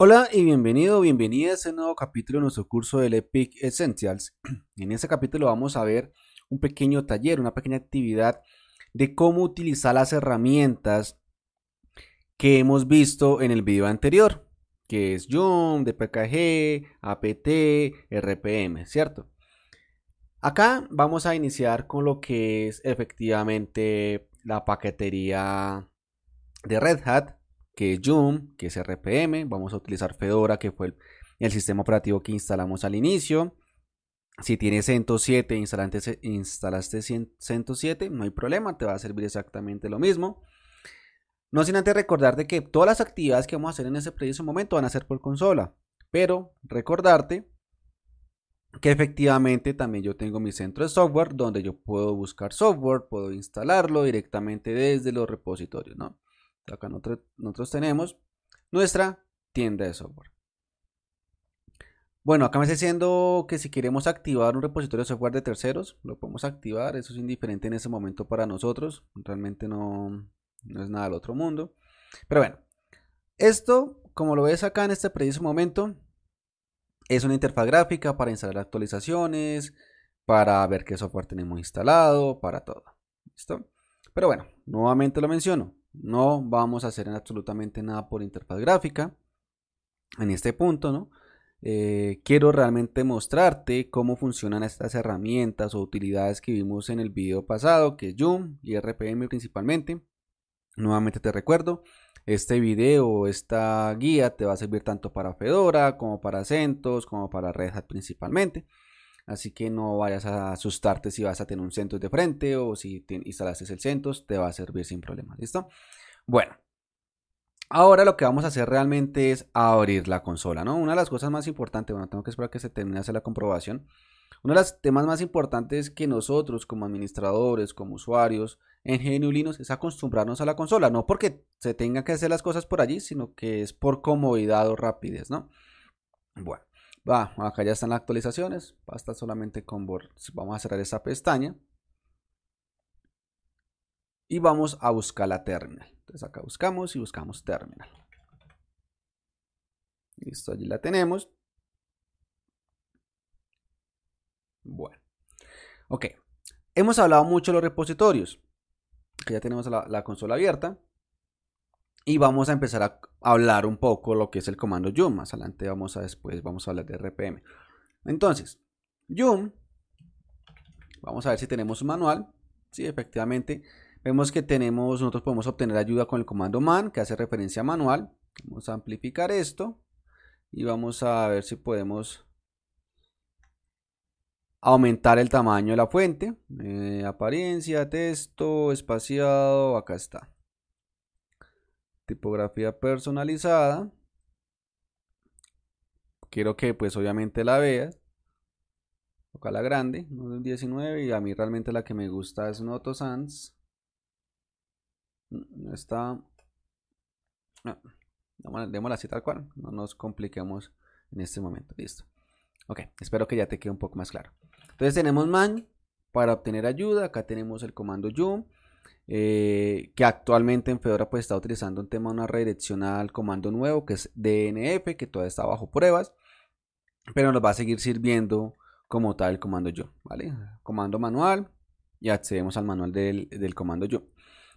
Hola y bienvenido, bienvenida a este nuevo capítulo de nuestro curso del Epic Essentials. En este capítulo vamos a ver un pequeño taller, una pequeña actividad de cómo utilizar las herramientas que hemos visto en el video anterior, que es de DPKG, APT, RPM, ¿cierto? Acá vamos a iniciar con lo que es efectivamente la paquetería de Red Hat, que es Joom, que es RPM. Vamos a utilizar Fedora, que fue el, sistema operativo que instalamos al inicio. Si tienes 107, instalaste, instalaste 107, no hay problema, te va a servir exactamente lo mismo. No sin antes recordarte que todas las actividades que vamos a hacer en ese preciso momento van a ser por consola. Pero recordarte que efectivamente también yo tengo mi centro de software donde yo puedo buscar software, puedo instalarlo directamente desde los repositorios, ¿no? acá nosotros, tenemos nuestra tienda de software. Bueno, acá me está diciendo que si queremos activar un repositorio de software de terceros, lo podemos activar. Eso es indiferente en ese momento para nosotros. Realmente no, no es nada del otro mundo. Pero bueno, esto, como lo ves acá en este preciso momento, es una interfaz gráfica para instalar actualizaciones, para ver qué software tenemos instalado, para todo. ¿Listo? Pero bueno, nuevamente lo menciono. No vamos a hacer absolutamente nada por interfaz gráfica en este punto, ¿no? Eh, quiero realmente mostrarte cómo funcionan estas herramientas o utilidades que vimos en el video pasado, que es Zoom y RPM principalmente. Nuevamente te recuerdo, este video, esta guía te va a servir tanto para Fedora como para CentOS, como para Red Hat principalmente. Así que no vayas a asustarte si vas a tener un CentOS de frente o si instalaste el CentOS, te va a servir sin problema. ¿Listo? Bueno. Ahora lo que vamos a hacer realmente es abrir la consola, ¿no? Una de las cosas más importantes, bueno, tengo que esperar que se termine hacer la comprobación. Uno de los temas más importantes que nosotros como administradores, como usuarios en GNU es acostumbrarnos a la consola, no porque se tengan que hacer las cosas por allí, sino que es por comodidad o rapidez, ¿no? Bueno, acá ya están las actualizaciones. Basta solamente con Vamos a cerrar esa pestaña. Y vamos a buscar la terminal. Entonces acá buscamos y buscamos terminal. Listo, allí la tenemos. Bueno. Ok. Hemos hablado mucho de los repositorios. Que ya tenemos la consola abierta y vamos a empezar a hablar un poco lo que es el comando yum. Más adelante vamos a después, vamos a hablar de RPM. Entonces, yum, vamos a ver si tenemos un manual. Sí, efectivamente, vemos que tenemos, nosotros podemos obtener ayuda con el comando man, que hace referencia manual. Vamos a amplificar esto y vamos a ver si podemos aumentar el tamaño de la fuente. Eh, apariencia, texto, espaciado, acá está tipografía personalizada. Quiero que pues obviamente la veas. Acá la grande, 19 y a mí realmente la que me gusta es Noto Sans. Mm, no está... Ah, démosla así tal cual, no nos compliquemos en este momento, listo. Ok, espero que ya te quede un poco más claro. Entonces tenemos man para obtener ayuda, acá tenemos el comando yum eh, que actualmente en Fedora pues está utilizando un tema, una redirección al comando nuevo que es DNF, que todavía está bajo pruebas, pero nos va a seguir sirviendo como tal el comando yo, ¿vale? Comando manual y accedemos al manual del, comando yo.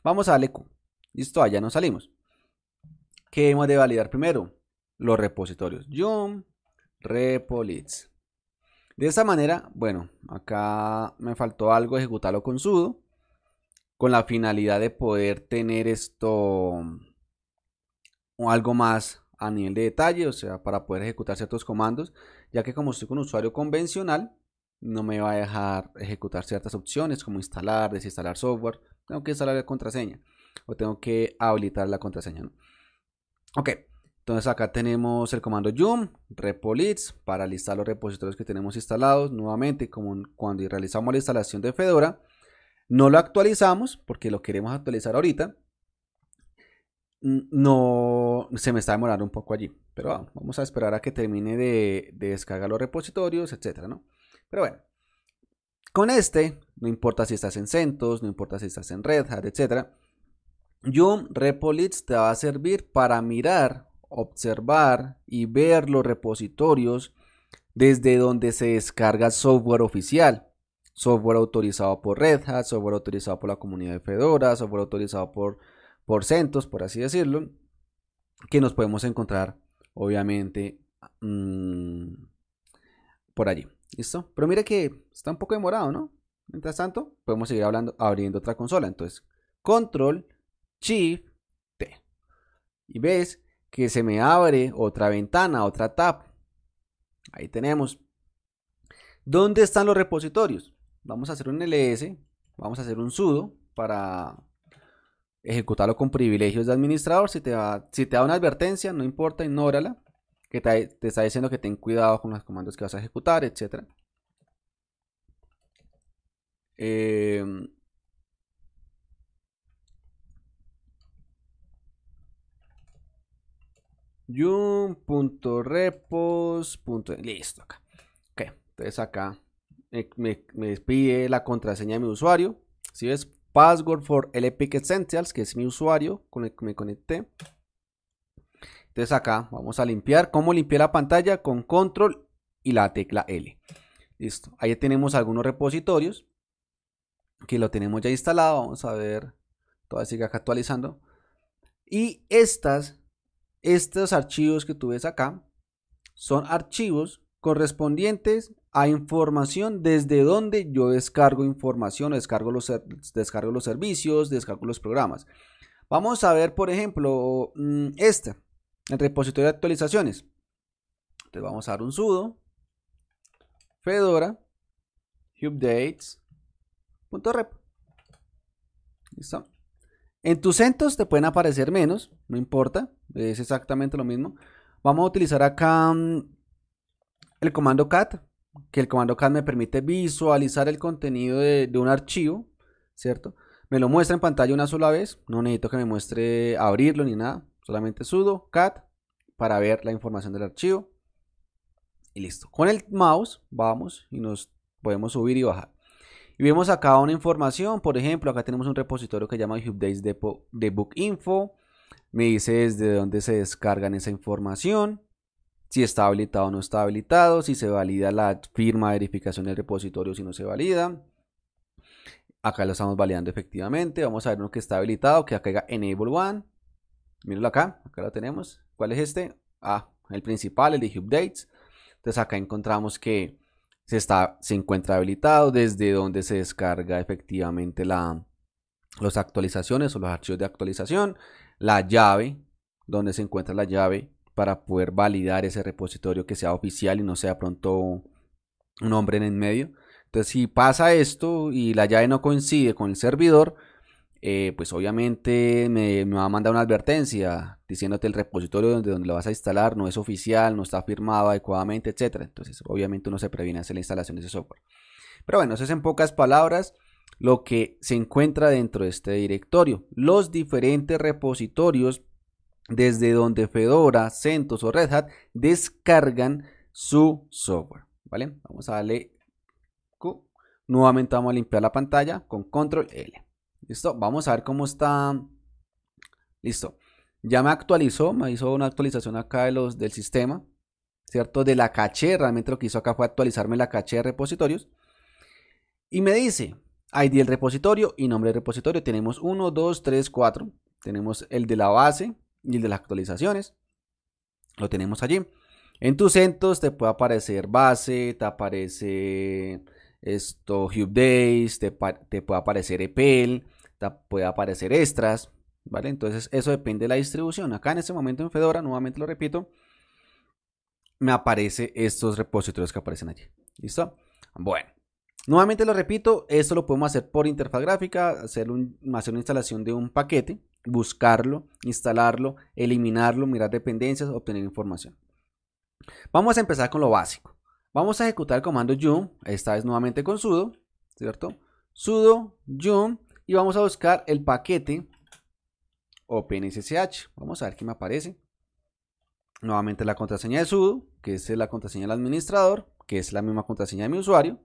Vamos a darle Listo, allá nos salimos. ¿Qué hemos de validar primero? Los repositorios. Yum, repolits. De esta manera, bueno, acá me faltó algo, ejecutarlo con sudo con la finalidad de poder tener esto o mm, algo más a nivel de detalle, o sea, para poder ejecutar ciertos comandos, ya que como estoy con un usuario convencional, no me va a dejar ejecutar ciertas opciones como instalar, desinstalar software, tengo que instalar la contraseña o tengo que habilitar la contraseña. Ok, entonces acá tenemos el comando yum, repolits, para listar los repositorios que tenemos instalados. Nuevamente, como cuando realizamos la instalación de Fedora, no lo actualizamos porque lo queremos actualizar ahorita. No se me está demorando un poco allí. Pero vamos, a esperar a que termine de, descargar los repositorios, etcétera, Pero bueno, con este, no importa si estás en CentOS, no importa si estás en Red Hat, etcétera, Yum Repolits te va a servir para mirar, observar y ver los repositorios desde donde se descarga software oficial software autorizado por Red Hat, software autorizado por la comunidad de Fedora, software autorizado por, por CentOS, por así decirlo, que nos podemos encontrar, obviamente, mm, por allí. ¿Listo? Pero mira que está un poco demorado, ¿no? Mientras tanto, podemos seguir hablando, abriendo otra consola. Entonces, Control, Shift, T. Y ves que se me abre otra ventana, otra tab. Ahí tenemos. ¿Dónde están los repositorios? vamos a hacer un ls, vamos a hacer un sudo para ejecutarlo con privilegios de administrador. Si te, da una advertencia, no importa, ignórala, que te, está diciendo que ten cuidado con los comandos que vas a ejecutar, etc. Eh, em, Listo acá. Ok, entonces acá me, me, pide la contraseña de mi usuario. Si ves, password for el Epic Essentials, que es mi usuario con el que me conecté. Entonces acá vamos a limpiar. ¿Cómo limpié la pantalla? Con control y la tecla L. Listo. Ahí tenemos algunos repositorios que lo tenemos ya instalado. Vamos a ver. Todavía sigue acá actualizando. Y estas, estos archivos que tú ves acá son archivos correspondientes a información desde donde yo descargo información, descargo los, descargo los servicios, descargo los programas. Vamos a ver, por ejemplo, mm, este, el repositorio de actualizaciones. Entonces vamos a dar un sudo, fedora, updates.rep. Listo. En tus centros te pueden aparecer menos, no importa, es exactamente lo mismo. Vamos a utilizar acá mm, el comando cat, que el comando cat me permite visualizar el contenido de, un archivo, ¿cierto? Me lo muestra en pantalla una sola vez, no necesito que me muestre abrirlo ni nada, solamente sudo cat para ver la información del archivo y listo. Con el mouse vamos y nos podemos subir y bajar. Y vemos acá una información, por ejemplo, acá tenemos un repositorio que llama Days de Book Info. Me dice desde dónde se descargan esa información si está habilitado o no está habilitado, si se valida la firma de verificación del repositorio, si no se valida. Acá lo estamos validando efectivamente. Vamos a ver uno que está habilitado, que acá diga Enable One. Mírenlo acá, acá lo tenemos. ¿Cuál es este? Ah, el principal, el de Updates. Entonces acá encontramos que se, está, se encuentra habilitado desde donde se descarga efectivamente la, las actualizaciones o los archivos de actualización. La llave, donde se encuentra la llave para poder validar ese repositorio que sea oficial y no sea pronto un hombre en el medio. Entonces, si pasa esto y la llave no coincide con el servidor, eh, pues obviamente me, va a mandar una advertencia diciéndote el repositorio donde, donde lo vas a instalar no es oficial, no está firmado adecuadamente, etc. Entonces, obviamente uno se previene hacer la instalación de ese software. Pero bueno, eso es en pocas palabras lo que se encuentra dentro de este directorio. Los diferentes repositorios desde donde Fedora, CentOS o Red Hat descargan su software. ¿Vale? Vamos a darle Nuevamente vamos a limpiar la pantalla con control L. Listo, vamos a ver cómo está. Listo. Ya me actualizó, me hizo una actualización acá de los, del sistema, ¿cierto? De la caché, realmente lo que hizo acá fue actualizarme la caché de repositorios. Y me dice ID del repositorio y nombre del repositorio. Tenemos 1, 2, 3, 4. Tenemos el de la base, y el de las actualizaciones. Lo tenemos allí. En tus centros te puede aparecer base, te aparece esto, Hubdays te, te, puede aparecer epel, te puede aparecer extras, ¿vale? Entonces eso depende de la distribución. Acá en este momento en Fedora, nuevamente lo repito, me aparece estos repositorios que aparecen allí. ¿Listo? Bueno. Nuevamente lo repito, esto lo podemos hacer por interfaz gráfica, hacer, hacer una instalación de un paquete, buscarlo, instalarlo, eliminarlo, mirar dependencias, obtener información. Vamos a empezar con lo básico. Vamos a ejecutar el comando yum, esta vez nuevamente con sudo, ¿cierto? sudo yum y vamos a buscar el paquete OpenSSH. Vamos a ver qué me aparece. Nuevamente la contraseña de sudo, que es la contraseña del administrador, que es la misma contraseña de mi usuario.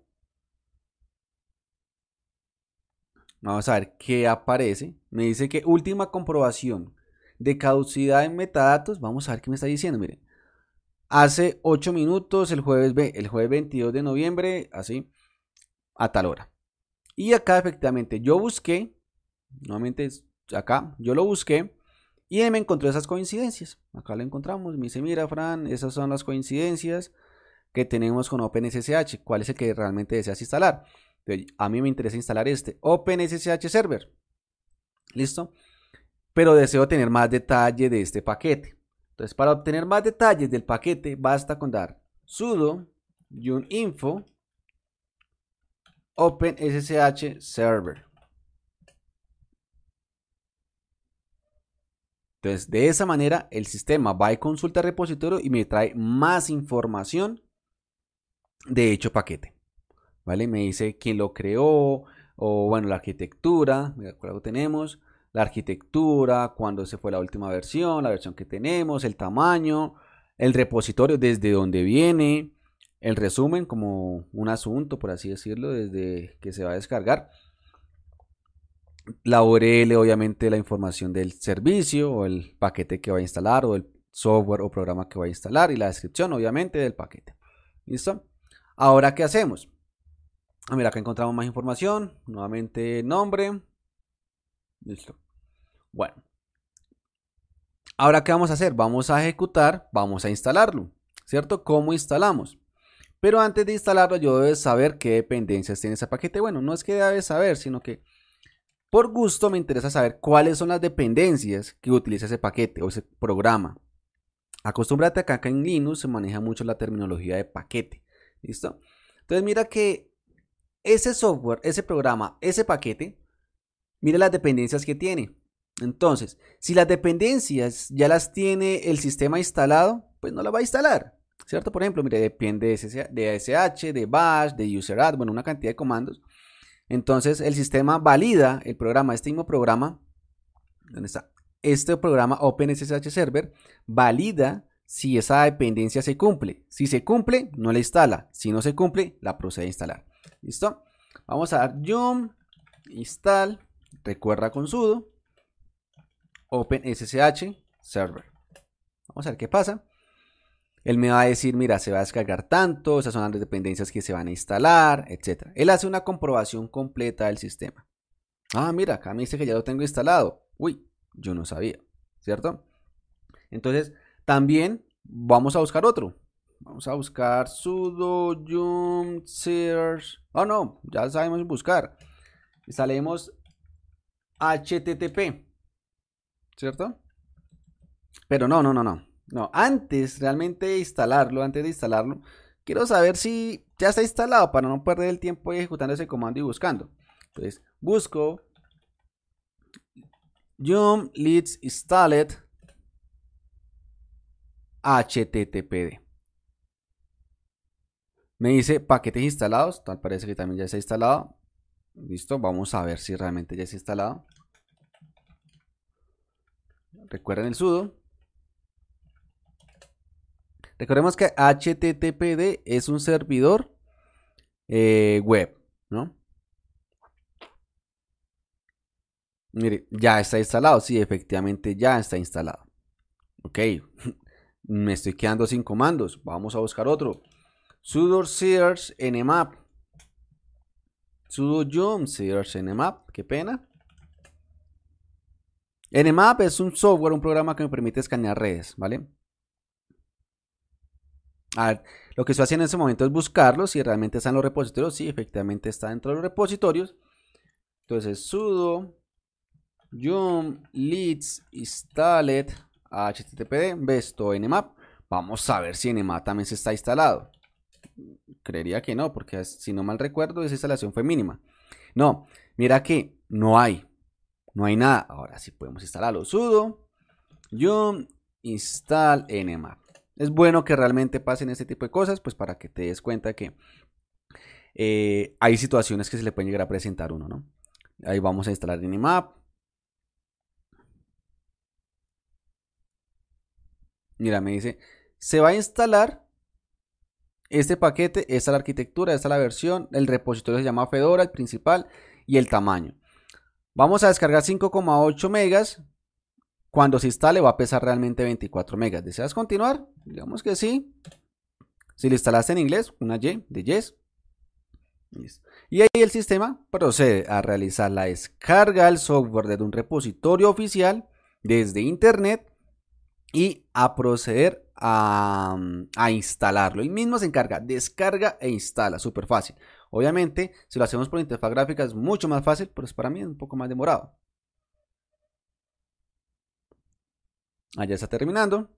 Vamos a ver qué aparece. Me dice que última comprobación de caducidad en metadatos. Vamos a ver qué me está diciendo. Miren, hace 8 minutos, el jueves, el jueves 22 de noviembre, así, a tal hora. Y acá efectivamente yo busqué, nuevamente acá, yo lo busqué y me encontró esas coincidencias. Acá lo encontramos, me dice, mira Fran, esas son las coincidencias que tenemos con OpenSSH, cuál es el que realmente deseas instalar a mí me interesa instalar este OpenSSH Server. ¿Listo? Pero deseo tener más detalle de este paquete. Entonces, para obtener más detalles del paquete, basta con dar sudo info OpenSSH Server. Entonces, de esa manera, el sistema va y consulta el repositorio y me trae más información de hecho paquete. ¿vale? me dice quién lo creó, o bueno, la arquitectura, de acuerdo tenemos, la arquitectura, cuándo se fue la última versión, la versión que tenemos, el tamaño, el repositorio desde dónde viene, el resumen como un asunto, por así decirlo, desde que se va a descargar. La URL, obviamente, la información del servicio o el paquete que va a instalar o el software o programa que va a instalar y la descripción, obviamente, del paquete. ¿Listo? Ahora, ¿qué hacemos? Ah, mira, acá encontramos más información. Nuevamente nombre. Listo. Bueno. Ahora, ¿qué vamos a hacer? Vamos a ejecutar, vamos a instalarlo. ¿Cierto? ¿Cómo instalamos? Pero antes de instalarlo, yo debo saber qué dependencias tiene ese paquete. Bueno, no es que debe saber, sino que por gusto me interesa saber cuáles son las dependencias que utiliza ese paquete o ese programa. Acostúmbrate acá en Linux se maneja mucho la terminología de paquete. ¿Listo? Entonces mira que ese software, ese programa, ese paquete, mire las dependencias que tiene. Entonces, si las dependencias ya las tiene el sistema instalado, pues no la va a instalar, ¿cierto? Por ejemplo, mire, depende de ASH, de bash, de useradd, bueno, una cantidad de comandos. Entonces, el sistema valida el programa, este mismo programa, ¿dónde está? Este programa OpenSSH Server valida si esa dependencia se cumple. Si se cumple, no la instala. Si no se cumple, la procede a instalar. ¿Listo? Vamos a dar yum install, recuerda con sudo, OpenSSH server. Vamos a ver qué pasa. Él me va a decir, mira, se va a descargar tanto, esas son las dependencias que se van a instalar, etc. Él hace una comprobación completa del sistema. Ah, mira, acá me dice que ya lo tengo instalado. Uy, yo no sabía, ¿cierto? Entonces, también vamos a buscar otro. Vamos a buscar sudo yum search. Oh no, ya sabemos buscar. Instalemos HTTP. ¿Cierto? Pero no, no, no, no. No, antes realmente de instalarlo, antes de instalarlo, quiero saber si ya está instalado para no perder el tiempo ejecutando ese comando y buscando. Entonces, busco yum leads installed httpd. Me dice paquetes instalados, tal parece que también ya está instalado. Listo, vamos a ver si realmente ya está instalado. Recuerden el sudo. Recordemos que HTTPD es un servidor eh, web, ¿no? Mire, ya está instalado. Sí, efectivamente ya está instalado. Ok, me estoy quedando sin comandos. Vamos a buscar otro sudo search nmap sudo yum search nmap qué pena nmap es un software un programa que me permite escanear redes vale a ver, lo que estoy haciendo en este momento es buscarlo si realmente están los repositorios sí efectivamente está dentro de los repositorios entonces sudo yum leads installed httpd besto nmap vamos a ver si nmap también se está instalado creería que no, porque si no mal recuerdo, esa instalación fue mínima. No, mira que no hay, no hay nada. Ahora sí podemos instalarlo. Sudo, yo install nmap. Es bueno que realmente pasen este tipo de cosas, pues para que te des cuenta que eh, hay situaciones que se le pueden llegar a presentar uno, ¿no? Ahí vamos a instalar nmap. Mira, me dice, se va a instalar este paquete, esta es la arquitectura, esta es la versión, el repositorio se llama Fedora, el principal y el tamaño. Vamos a descargar 5,8 megas. Cuando se instale va a pesar realmente 24 megas. ¿Deseas continuar? Digamos que sí. Si lo instalaste en inglés, una Y de yes. Y ahí el sistema procede a realizar la descarga del software de un repositorio oficial desde internet y a proceder Mm, a, instalarlo. Y mismo se encarga, descarga e instala, súper fácil. Obviamente, si lo hacemos por interfaz gráfica es mucho más fácil, pero es para mí un poco más demorado. Allá está terminando.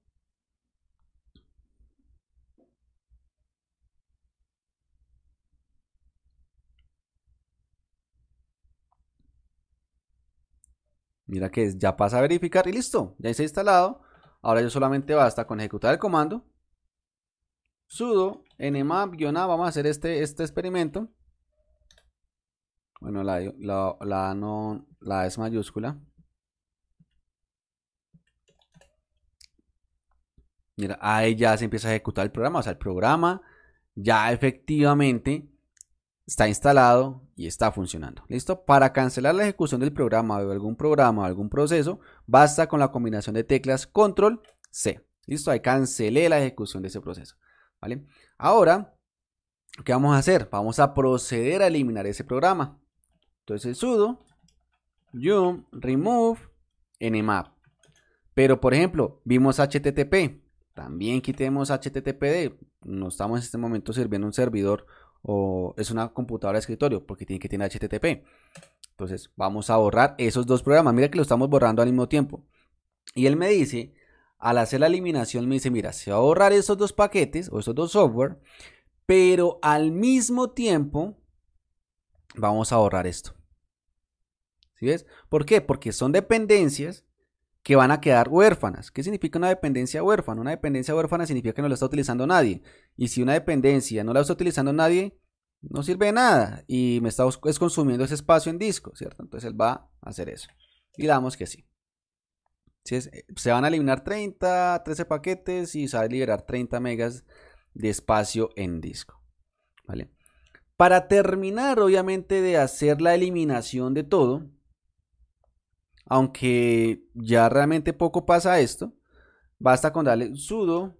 Mira que ya pasa a verificar y listo, ya está instalado. Ahora yo solamente basta con ejecutar el comando sudo nmap-a, vamos a hacer este, este experimento. Bueno, la, la, la, no, la es mayúscula. Mira, ahí ya se empieza a ejecutar el programa. O sea, el programa ya efectivamente está instalado y está funcionando. ¿Listo? Para cancelar la ejecución del programa de algún programa o algún proceso, basta con la combinación de teclas control C. ¿Listo? Ahí cancelé la ejecución de ese proceso. ¿Vale? Ahora, ¿qué vamos a hacer? Vamos a proceder a eliminar ese programa. Entonces, sudo yum remove nmap. Pero, por ejemplo, vimos http. También quitemos httpd. No estamos en este momento sirviendo un servidor o es una computadora de escritorio porque tiene que tener HTTP. Entonces vamos a borrar esos dos programas. Mira que lo estamos borrando al mismo tiempo. Y él me dice, al hacer la eliminación me dice, mira, se va a borrar esos dos paquetes o esos dos software, pero al mismo tiempo vamos a borrar esto. ¿Sí ves? ¿Por qué? Porque son dependencias que van a quedar huérfanas. ¿Qué significa una dependencia huérfana? Una dependencia huérfana significa que no la está utilizando nadie. Y si una dependencia no la está utilizando nadie, no sirve de nada y me está consumiendo ese espacio en disco, ¿cierto? Entonces él va a hacer eso. y damos que sí. Eh, se van a eliminar 30, 13 paquetes y se va a liberar 30 megas de espacio en disco. ¿Vale? Para terminar, obviamente, de hacer la eliminación de todo, aunque ya realmente poco pasa esto. Basta con darle sudo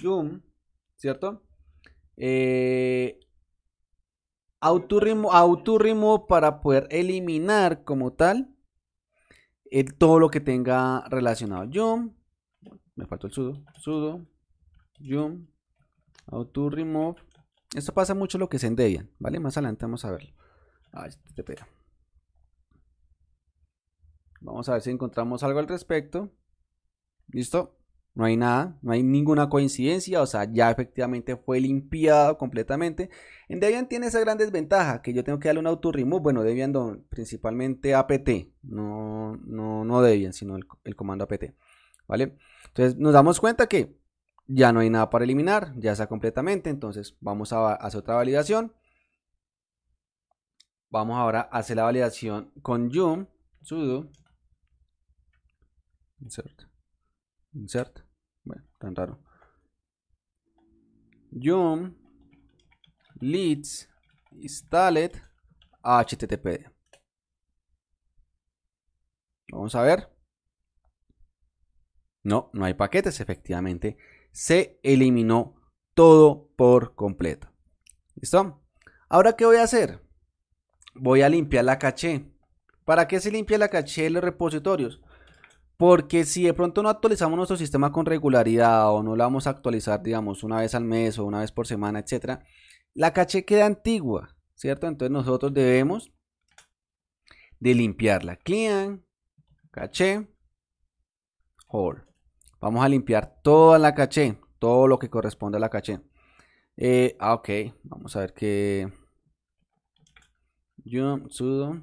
zoom, ¿cierto? Eh, para poder eliminar como tal todo lo que tenga relacionado. zoom. me faltó el sudo, sudo, zoom, autorrimo. Esto pasa mucho lo que se en ¿vale? Más adelante vamos a verlo. Ahí este te pega. Vamos a ver si encontramos algo al respecto. ¿Listo? No hay nada, no hay ninguna coincidencia, o sea, ya efectivamente fue limpiado completamente. En Debian tiene esa gran desventaja, que yo tengo que darle un auto remove, bueno, Debian principalmente apt, no, no, no Debian, sino el, comando apt, ¿vale? Entonces nos damos cuenta que ya no hay nada para eliminar, ya está completamente, entonces vamos a hacer otra validación. Vamos ahora a hacer la validación con yum sudo Insert. Insert. Bueno, tan raro. yum, leads installed http. Vamos a ver. No, no hay paquetes, efectivamente. Se eliminó todo por completo. ¿Listo? Ahora, ¿qué voy a hacer? Voy a limpiar la caché. ¿Para qué se limpia la caché de los repositorios? Porque si de pronto no actualizamos nuestro sistema con regularidad o no lo vamos a actualizar, digamos, una vez al mes o una vez por semana, etcétera, la caché queda antigua, ¿cierto? Entonces nosotros debemos de limpiarla. Clean, caché, all, Vamos a limpiar toda la caché, todo lo que corresponde a la caché. Eh, ah, ok, vamos a ver que yo sudo.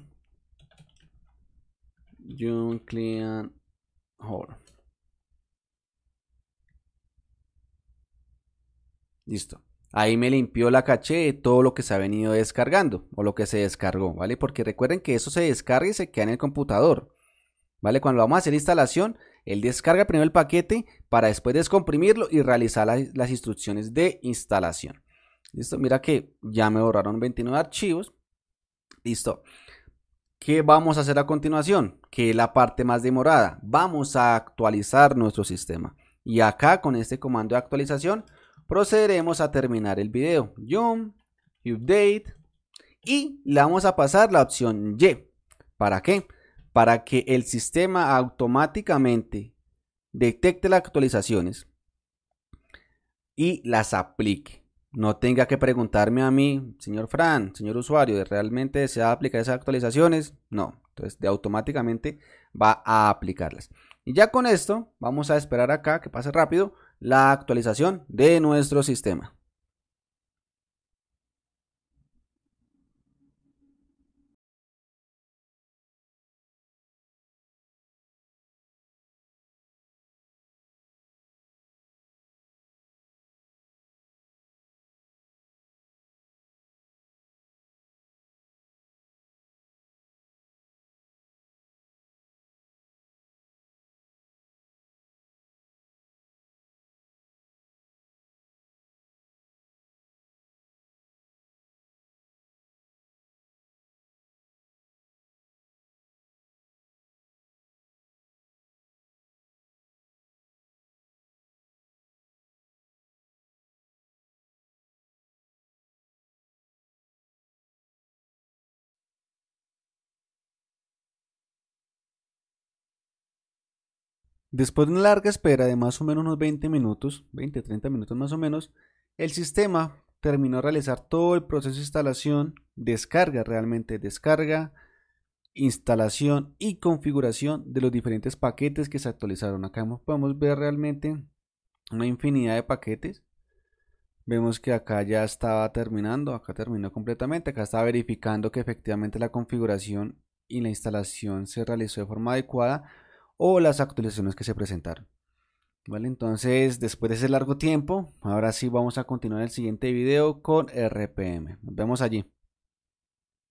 Jump, clean, Listo. Ahí me limpió la caché de todo lo que se ha venido descargando o lo que se descargó, ¿vale? Porque recuerden que eso se descarga y se queda en el computador, ¿vale? Cuando vamos a hacer instalación, él descarga primero el paquete para después descomprimirlo y realizar las instrucciones de instalación. Listo, mira que ya me borraron 29 archivos. Listo. ¿Qué vamos a hacer a continuación? Que es la parte más demorada. Vamos a actualizar nuestro sistema. Y acá con este comando de actualización procederemos a terminar el video. YUM, update y le vamos a pasar la opción Y. ¿Para qué? Para que el sistema automáticamente detecte las actualizaciones y las aplique no tenga que preguntarme a mí, señor Fran, señor usuario, ¿realmente a aplicar esas actualizaciones? No, entonces de automáticamente va a aplicarlas. Y ya con esto vamos a esperar acá que pase rápido la actualización de nuestro sistema. Después de una larga espera de más o menos unos 20 minutos, 20-30 minutos más o menos, el sistema terminó de realizar todo el proceso de instalación, descarga realmente, descarga, instalación y configuración de los diferentes paquetes que se actualizaron. Acá podemos ver realmente una infinidad de paquetes. Vemos que acá ya estaba terminando, acá terminó completamente, acá está verificando que efectivamente la configuración y la instalación se realizó de forma adecuada o las actualizaciones que se presentaron. Vale, entonces después de ese largo tiempo, ahora sí vamos a continuar el siguiente video con RPM. Nos vemos allí.